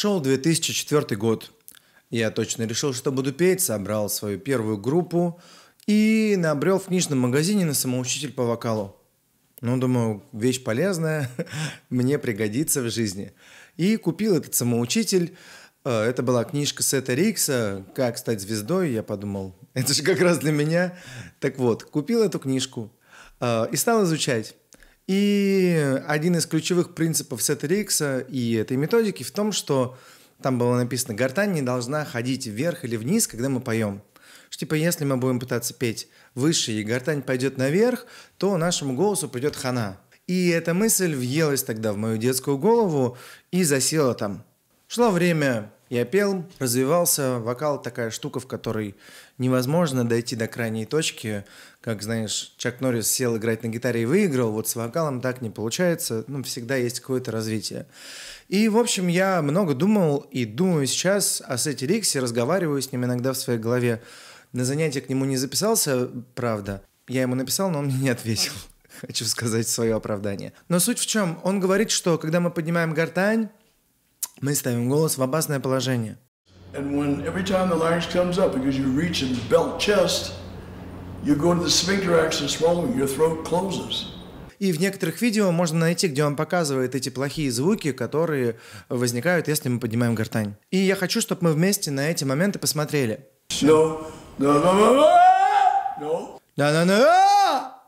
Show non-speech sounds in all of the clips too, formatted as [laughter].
Шел 2004 год. Я точно решил, что буду петь, собрал свою первую группу и набрел в книжном магазине на самоучитель по вокалу. Ну, думаю, вещь полезная, [laughs] мне пригодится в жизни. И купил этот самоучитель. Э, это была книжка Сета Рикса «Как стать звездой». Я подумал, [laughs] это же как раз для меня. Так вот, купил эту книжку э, и стал изучать. И один из ключевых принципов Сета сеттерикса и этой методики в том, что там было написано, гортань не должна ходить вверх или вниз, когда мы поем. Что, типа, если мы будем пытаться петь выше, и гортань пойдет наверх, то нашему голосу придет хана. И эта мысль въелась тогда в мою детскую голову и засела там. Шло время, я пел, развивался. Вокал такая штука, в которой невозможно дойти до крайней точки. Как, знаешь, Чак Норрис сел играть на гитаре и выиграл. Вот с вокалом так не получается. Ну, всегда есть какое-то развитие. И, в общем, я много думал и думаю сейчас о Сете Риксе, разговариваю с ним иногда в своей голове. На занятия к нему не записался, правда. Я ему написал, но он мне не ответил. [laughs] Хочу сказать свое оправдание. Но суть в чем? Он говорит, что когда мы поднимаем гортань, мы ставим голос в опасное положение. И в некоторых видео можно найти, где он показывает эти плохие звуки, которые возникают, если мы поднимаем гортань. И я хочу, чтобы мы вместе на эти моменты посмотрели.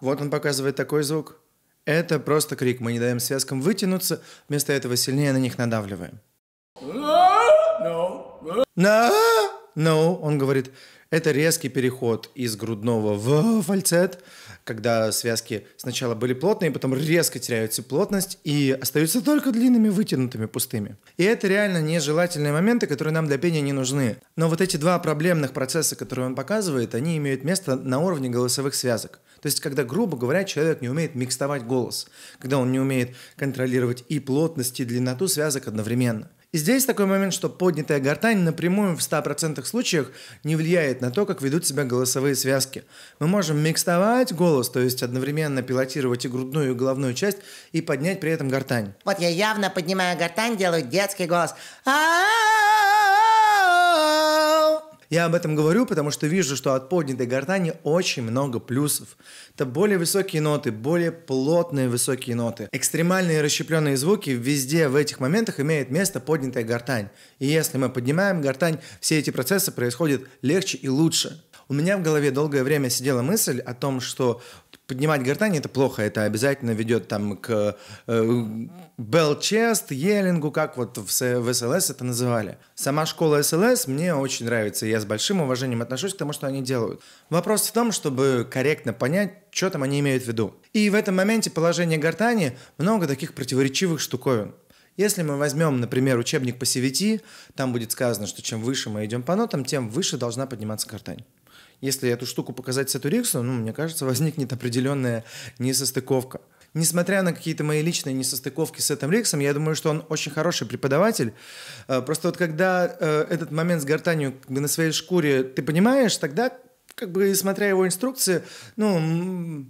Вот он показывает такой звук. Это просто крик. Мы не даем связкам вытянуться, вместо этого сильнее на них надавливаем. На, no, ну, он говорит, это резкий переход из грудного в фальцет, когда связки сначала были плотные, потом резко теряются плотность и остаются только длинными, вытянутыми, пустыми. И это реально нежелательные моменты, которые нам для пения не нужны. Но вот эти два проблемных процесса, которые он показывает, они имеют место на уровне голосовых связок. То есть, когда, грубо говоря, человек не умеет микстовать голос, когда он не умеет контролировать и плотность, и длинноту связок одновременно. И здесь такой момент, что поднятая гортань напрямую в 100% случаях не влияет на то, как ведут себя голосовые связки. Мы можем микстовать голос, то есть одновременно пилотировать и грудную, и головную часть, и поднять при этом гортань. Вот я явно поднимаю гортань, делаю детский голос. А-а-а! Я об этом говорю, потому что вижу, что от поднятой гортани очень много плюсов. Это более высокие ноты, более плотные высокие ноты. Экстремальные расщепленные звуки везде в этих моментах имеет место поднятая гортань. И если мы поднимаем гортань, все эти процессы происходят легче и лучше. У меня в голове долгое время сидела мысль о том, что поднимать гортань это плохо, это обязательно ведет там к э, Белчест, Елингу, как вот в, в СЛС это называли. Сама школа СЛС мне очень нравится, я с большим уважением отношусь к тому, что они делают. Вопрос в том, чтобы корректно понять, что там они имеют в виду. И в этом моменте положение гортани много таких противоречивых штуковин. Если мы возьмем, например, учебник по CVT, там будет сказано, что чем выше мы идем по нотам, тем выше должна подниматься гортань если эту штуку показать Сету Риксону, ну, мне кажется, [laughs] возникнет определенная несостыковка. Несмотря на какие-то мои личные несостыковки с этим Риксом, я думаю, что он очень хороший преподаватель. Э, просто вот когда э, этот момент с гортанью как бы на своей шкуре ты понимаешь, тогда, как бы смотря его инструкции, ну,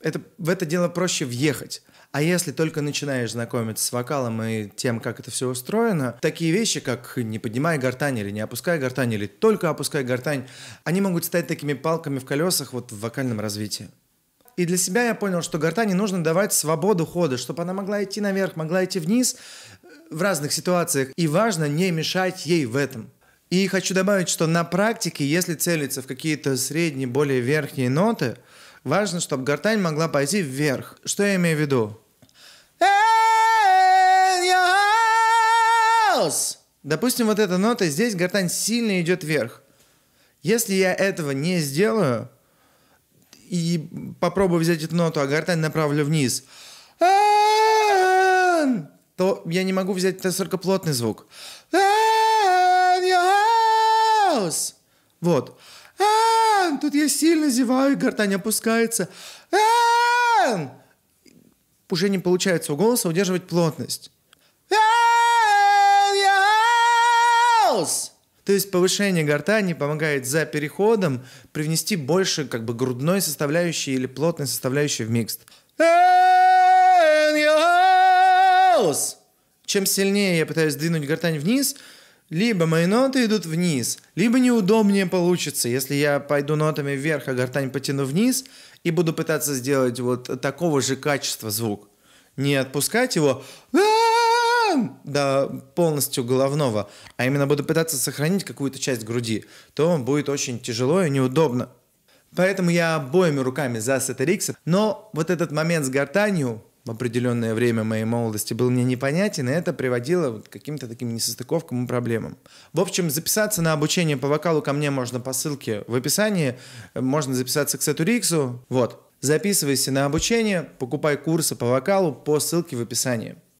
это, в это дело проще въехать. А если только начинаешь знакомиться с вокалом и тем, как это все устроено, такие вещи, как «не поднимай гортань» или «не опускай гортань» или «только опускай гортань», они могут стать такими палками в колесах вот в вокальном развитии. И для себя я понял, что гортани нужно давать свободу хода, чтобы она могла идти наверх, могла идти вниз э, в разных ситуациях. И важно не мешать ей в этом. И хочу добавить, что на практике, если целиться в какие-то средние, более верхние ноты, важно, чтобы гортань могла пойти вверх. Что я имею в виду? house. Допустим, вот эта нота, здесь гортань сильно идет вверх. Если я этого не сделаю и попробую взять эту ноту, а гортань направлю вниз, то я не могу взять только плотный звук. Вот. Тут я сильно зеваю, гортань опускается. Уже не получается у голоса удерживать плотность. Хаус! То есть повышение гортани помогает за переходом привнести больше как бы грудной составляющей или плотной составляющей в микс. Чем сильнее я пытаюсь двинуть гортань вниз, либо мои ноты идут вниз, либо неудобнее получится, если я пойду нотами вверх, а гортань потяну вниз и буду пытаться сделать вот такого же качества звук. Не отпускать его до полностью головного, а именно буду пытаться сохранить какую-то часть груди, то будет очень тяжело и неудобно. Поэтому я обоими руками за сетерикс, но вот этот момент с гортанью в определенное время моей молодости был мне непонятен, и это приводило к каким-то таким несостыковкам и проблемам. В общем, записаться на обучение по вокалу ко мне можно по ссылке в описании, можно записаться к Сетуриксу, вот. Записывайся на обучение, покупай курсы по вокалу по ссылке в описании.